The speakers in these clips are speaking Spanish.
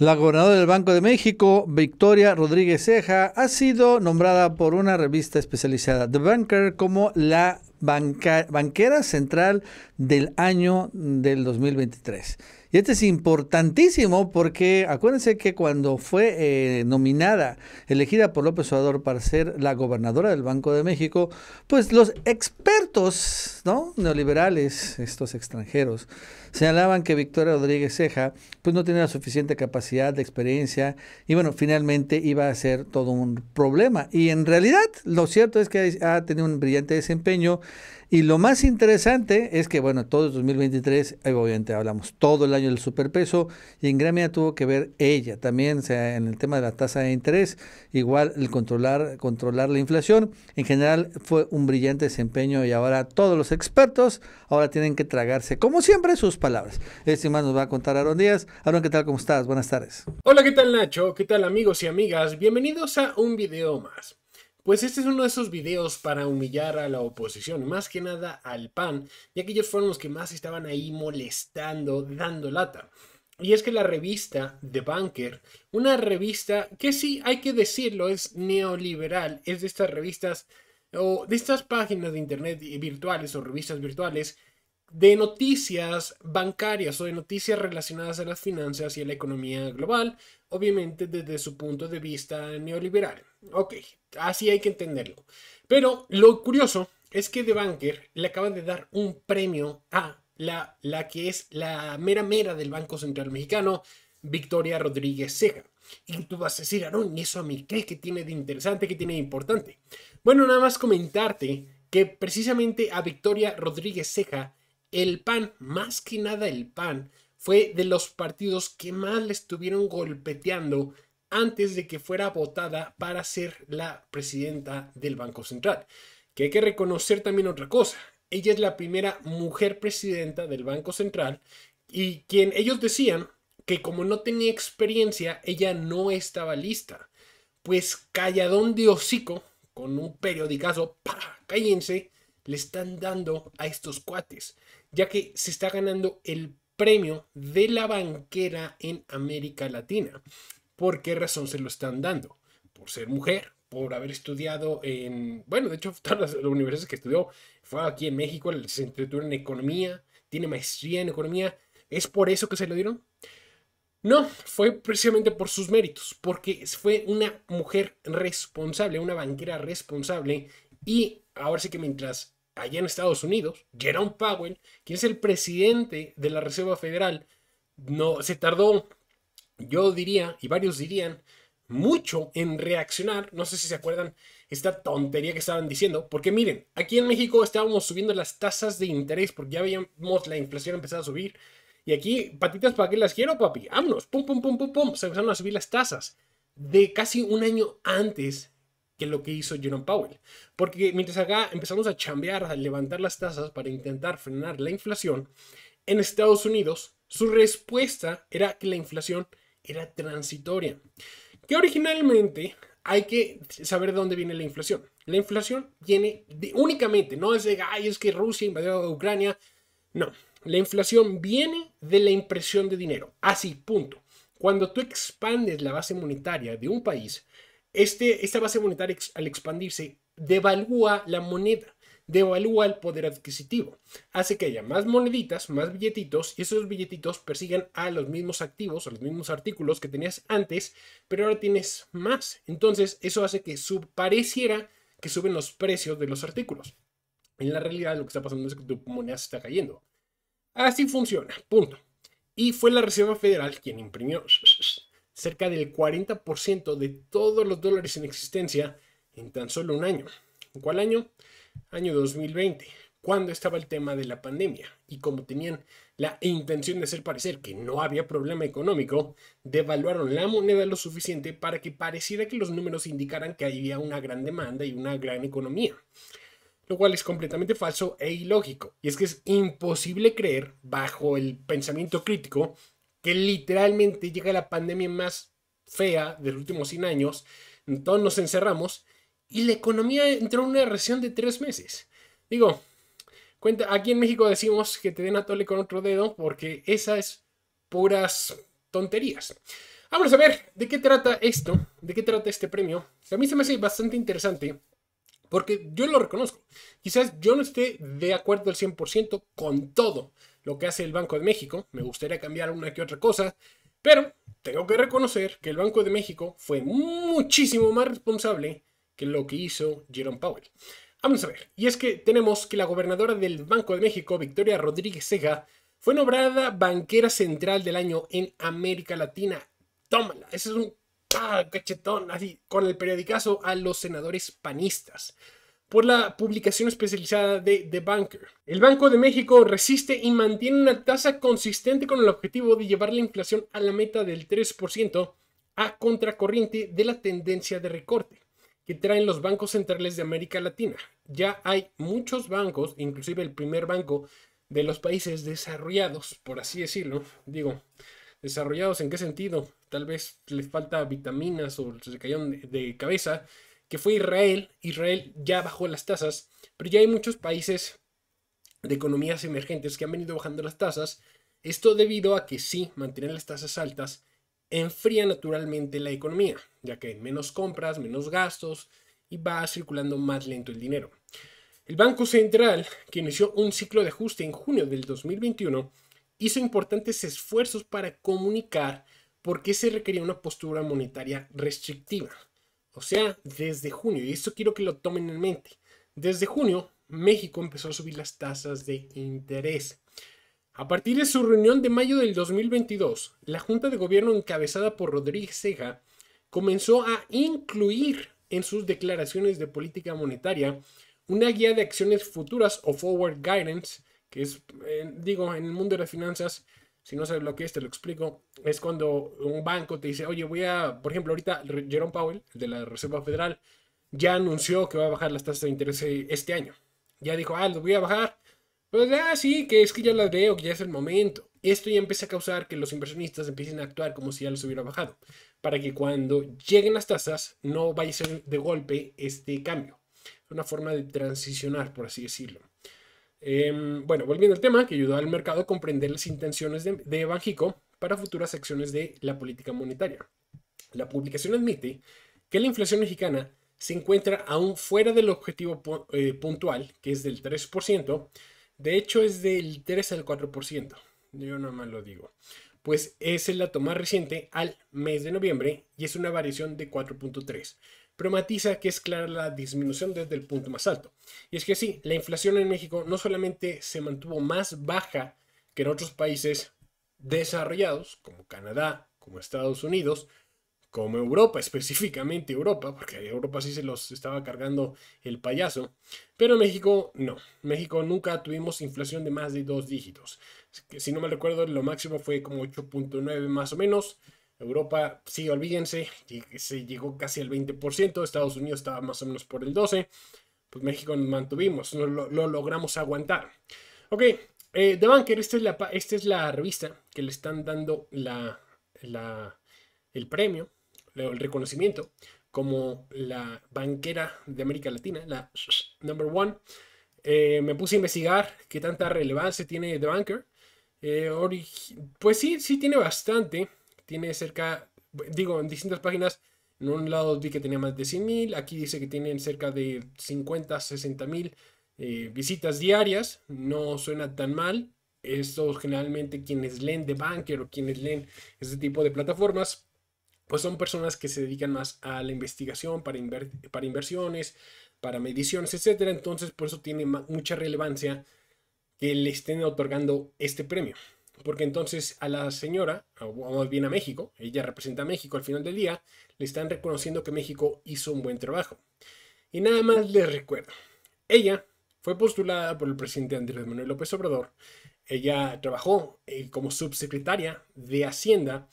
La gobernadora del Banco de México, Victoria Rodríguez Ceja, ha sido nombrada por una revista especializada, The Banker, como la banquera central del año del 2023. Y este es importantísimo porque acuérdense que cuando fue eh, nominada, elegida por López Obrador para ser la gobernadora del Banco de México, pues los expertos ¿no? neoliberales, estos extranjeros, señalaban que Victoria Rodríguez Ceja pues no tenía la suficiente capacidad de experiencia y bueno, finalmente iba a ser todo un problema. Y en realidad lo cierto es que ha tenido un brillante desempeño y lo más interesante es que, bueno, todo el 2023, eh, obviamente hablamos todo el año del superpeso, y en Gremia tuvo que ver ella también, o sea, en el tema de la tasa de interés, igual el controlar, controlar la inflación. En general fue un brillante desempeño y ahora todos los expertos ahora tienen que tragarse, como siempre, sus palabras. Este más nos va a contar Aaron Díaz. Aaron, ¿qué tal? ¿Cómo estás? Buenas tardes. Hola, ¿qué tal Nacho? ¿Qué tal amigos y amigas? Bienvenidos a un video más. Pues este es uno de esos videos para humillar a la oposición, más que nada al PAN, y aquellos ellos fueron los que más estaban ahí molestando, dando lata. Y es que la revista The Banker, una revista que sí hay que decirlo, es neoliberal, es de estas revistas o de estas páginas de internet virtuales o revistas virtuales de noticias bancarias o de noticias relacionadas a las finanzas y a la economía global, obviamente desde su punto de vista neoliberal. Ok, así hay que entenderlo. Pero lo curioso es que The Banker le acaba de dar un premio a la, la que es la mera mera del Banco Central Mexicano, Victoria Rodríguez Ceja. Y tú vas a decir, Aaron, ¿y eso a mí qué? ¿Qué tiene de interesante? ¿Qué tiene de importante? Bueno, nada más comentarte que precisamente a Victoria Rodríguez Ceja el PAN, más que nada el PAN, fue de los partidos que más le estuvieron golpeteando antes de que fuera votada para ser la presidenta del Banco Central. Que hay que reconocer también otra cosa. Ella es la primera mujer presidenta del Banco Central y quien ellos decían que como no tenía experiencia, ella no estaba lista. Pues calladón de hocico, con un periodicazo, ¡pah! cállense, le están dando a estos cuates, ya que se está ganando el premio de la banquera en América Latina. ¿Por qué razón se lo están dando? Por ser mujer, por haber estudiado en, bueno, de hecho, todas las universidades que estudió, fue aquí en México, se entretuvo en economía, tiene maestría en economía. ¿Es por eso que se lo dieron? No, fue precisamente por sus méritos, porque fue una mujer responsable, una banquera responsable, y ahora sí que mientras allá en Estados Unidos, Jerome Powell, quien es el presidente de la Reserva Federal, no, se tardó, yo diría, y varios dirían, mucho en reaccionar. No sé si se acuerdan esta tontería que estaban diciendo. Porque miren, aquí en México estábamos subiendo las tasas de interés porque ya veíamos la inflación empezar a subir. Y aquí, patitas, ¿para que las quiero, papi? Vámonos, pum, pum, pum, pum, pum. Se empezaron a subir las tasas de casi un año antes que lo que hizo Jerome Powell. Porque mientras acá empezamos a chambear, a levantar las tasas para intentar frenar la inflación, en Estados Unidos su respuesta era que la inflación era transitoria. Que originalmente hay que saber de dónde viene la inflación. La inflación viene únicamente, no es de, ay, es que Rusia invadió a Ucrania. No, la inflación viene de la impresión de dinero. Así, punto. Cuando tú expandes la base monetaria de un país, este, esta base monetaria al expandirse devalúa la moneda, devalúa el poder adquisitivo, hace que haya más moneditas, más billetitos y esos billetitos persigan a los mismos activos, a los mismos artículos que tenías antes, pero ahora tienes más. Entonces eso hace que pareciera que suben los precios de los artículos. En la realidad lo que está pasando es que tu moneda se está cayendo. Así funciona, punto. Y fue la Reserva Federal quien imprimió cerca del 40% de todos los dólares en existencia en tan solo un año. ¿En cuál año? Año 2020, cuando estaba el tema de la pandemia y como tenían la intención de hacer parecer que no había problema económico, devaluaron la moneda lo suficiente para que pareciera que los números indicaran que había una gran demanda y una gran economía. Lo cual es completamente falso e ilógico. Y es que es imposible creer, bajo el pensamiento crítico, que literalmente llega la pandemia más fea de los últimos 100 años, Entonces nos encerramos y la economía entró en una recesión de tres meses. Digo, cuenta, aquí en México decimos que te den a tole con otro dedo porque esas es puras tonterías. Vamos a ver de qué trata esto, de qué trata este premio. A mí se me hace bastante interesante porque yo lo reconozco. Quizás yo no esté de acuerdo al 100% con todo lo que hace el Banco de México. Me gustaría cambiar una que otra cosa, pero tengo que reconocer que el Banco de México fue muchísimo más responsable que lo que hizo Jerome Powell. Vamos a ver, y es que tenemos que la gobernadora del Banco de México, Victoria Rodríguez Ceja, fue nombrada banquera central del año en América Latina. Tómala, ese es un ah, cachetón así, con el periodicazo a los senadores panistas por la publicación especializada de The Banker. El Banco de México resiste y mantiene una tasa consistente con el objetivo de llevar la inflación a la meta del 3% a contracorriente de la tendencia de recorte que traen los bancos centrales de América Latina. Ya hay muchos bancos, inclusive el primer banco de los países desarrollados, por así decirlo, digo, desarrollados en qué sentido, tal vez les falta vitaminas o se cayeron de cabeza, que fue Israel. Israel ya bajó las tasas, pero ya hay muchos países de economías emergentes que han venido bajando las tasas. Esto debido a que sí, mantener las tasas altas enfría naturalmente la economía, ya que hay menos compras, menos gastos y va circulando más lento el dinero. El Banco Central, que inició un ciclo de ajuste en junio del 2021, hizo importantes esfuerzos para comunicar por qué se requería una postura monetaria restrictiva o sea, desde junio, y esto quiero que lo tomen en mente, desde junio México empezó a subir las tasas de interés. A partir de su reunión de mayo del 2022, la Junta de Gobierno encabezada por Rodríguez Sega comenzó a incluir en sus declaraciones de política monetaria una guía de acciones futuras o forward guidance, que es, eh, digo, en el mundo de las finanzas, si no sabes lo que es, te lo explico, es cuando un banco te dice, oye, voy a, por ejemplo, ahorita Jerome Powell, de la Reserva Federal, ya anunció que va a bajar las tasas de interés eh, este año. Ya dijo, ah, lo voy a bajar. Pues, ah, sí, que es que ya las veo, que ya es el momento. Esto ya empieza a causar que los inversionistas empiecen a actuar como si ya los hubiera bajado, para que cuando lleguen las tasas no vaya a ser de golpe este cambio. Es una forma de transicionar, por así decirlo. Em, bueno, volviendo al tema, que ayudó al mercado a comprender las intenciones de, de para futuras acciones de la política monetaria. La publicación admite que la inflación mexicana se encuentra aún fuera del objetivo eh, puntual, que es del 3%, de hecho es del 3 al 4%, yo nada más lo digo pues es el dato más reciente al mes de noviembre y es una variación de 4.3. Pero matiza que es clara la disminución desde el punto más alto. Y es que sí, la inflación en México no solamente se mantuvo más baja que en otros países desarrollados, como Canadá, como Estados Unidos, como Europa, específicamente Europa, porque a Europa sí se los estaba cargando el payaso, pero México no. México nunca tuvimos inflación de más de dos dígitos. Si no me recuerdo, lo máximo fue como 8.9 más o menos. Europa, sí, olvídense, se llegó casi al 20%, Estados Unidos estaba más o menos por el 12%, pues México nos mantuvimos, lo, logramos aguantar. Ok, eh, The Banker, esta es, la, esta es la revista que le están dando el premio el reconocimiento como la banquera de América Latina, la number one. Eh, me puse a investigar qué tanta relevancia tiene The Banker. Eh, pues sí, sí tiene bastante. Tiene cerca, digo, en distintas páginas. En un lado vi que tenía más de mil, Aquí dice que tienen cerca de 50, 60 mil eh, visitas diarias. No suena tan mal. Esto generalmente quienes leen The Banker o quienes leen este tipo de plataformas pues son personas que se dedican más a la investigación para, para inversiones, para mediciones, etcétera. Entonces, por eso tiene mucha relevancia que le estén otorgando este premio. Porque entonces a la señora, o más bien a México, ella representa a México al final del día, le están reconociendo que México hizo un buen trabajo. Y nada más pues les recuerdo, ella fue postulada por el presidente Andrés Manuel López Obrador. Ella trabajó eh, como subsecretaria de Hacienda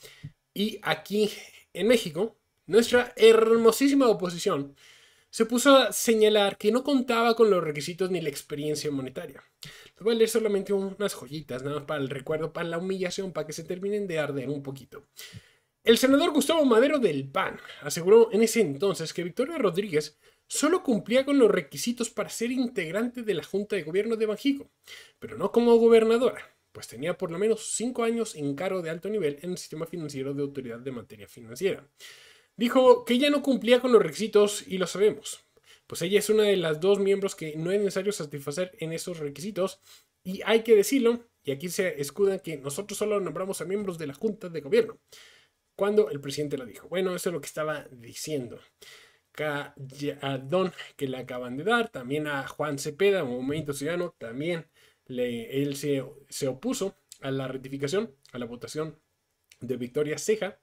y aquí en México, nuestra hermosísima oposición se puso a señalar que no contaba con los requisitos ni la experiencia monetaria. voy a leer solamente unas joyitas, nada más para el recuerdo, para la humillación, para que se terminen de arder un poquito. El senador Gustavo Madero del PAN aseguró en ese entonces que Victoria Rodríguez solo cumplía con los requisitos para ser integrante de la Junta de Gobierno de Banjico, pero no como gobernadora pues tenía por lo menos cinco años en cargo de alto nivel en el sistema financiero de autoridad de materia financiera. Dijo que ella no cumplía con los requisitos y lo sabemos, pues ella es una de las dos miembros que no es necesario satisfacer en esos requisitos y hay que decirlo, y aquí se escuda que nosotros solo nombramos a miembros de la Junta de gobierno, cuando el presidente lo dijo. Bueno, eso es lo que estaba diciendo a Don que le acaban de dar, también a Juan Cepeda, momento Ciudadano, también él se, opuso a la ratificación, a la votación de Victoria Ceja.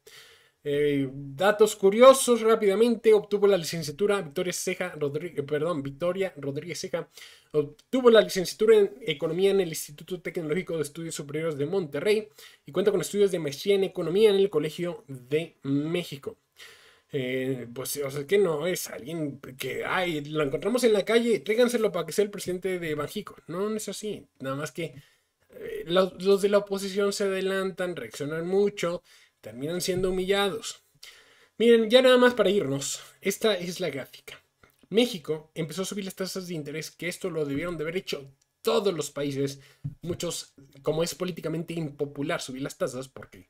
Eh, datos curiosos rápidamente, obtuvo la licenciatura Victoria Ceja, Rodríguez, eh, perdón, Victoria Rodríguez Ceja, obtuvo la licenciatura en Economía en el Instituto Tecnológico de Estudios Superiores de Monterrey y cuenta con estudios de maestría en Economía en el Colegio de México. Eh, pues, o sea, que no es alguien que, ay, lo encontramos en la calle, tráiganselo para que sea el presidente de Banjico. No, no es así. Nada más que eh, los, los de la oposición se adelantan, reaccionan mucho, terminan siendo humillados. Miren, ya nada más para irnos, esta es la gráfica. México empezó a subir las tasas de interés, que esto lo debieron de haber hecho todos los países. Muchos, como es políticamente impopular subir las tasas, porque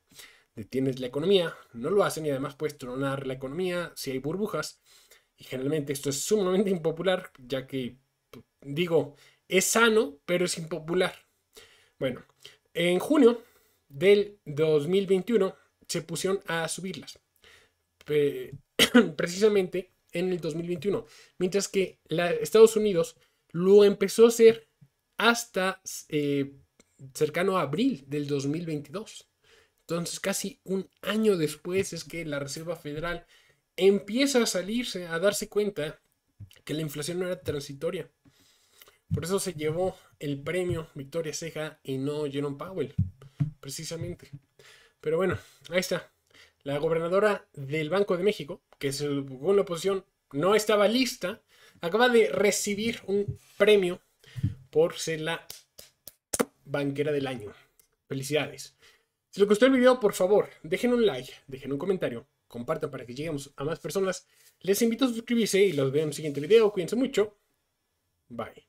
tienes la economía, no lo hacen y además puedes tronar la economía si hay burbujas. Y generalmente esto es sumamente impopular, ya que, digo, es sano, pero es impopular. Bueno, en junio del 2021 se pusieron a subirlas. Precisamente en el 2021. Mientras que la Estados Unidos lo empezó a hacer hasta eh, cercano a abril del 2022. Entonces, casi un año después es que la Reserva Federal empieza a salirse, a darse cuenta que la inflación no era transitoria. Por eso se llevó el premio Victoria Ceja y no Jerome Powell, precisamente. Pero bueno, ahí está. La gobernadora del Banco de México, que según la oposición no estaba lista, acaba de recibir un premio por ser la banquera del año. Felicidades. Si les gustó el video, por favor, dejen un like, dejen un comentario, compartan para que lleguemos a más personas. Les invito a suscribirse y los veo en el siguiente video. Cuídense mucho. Bye.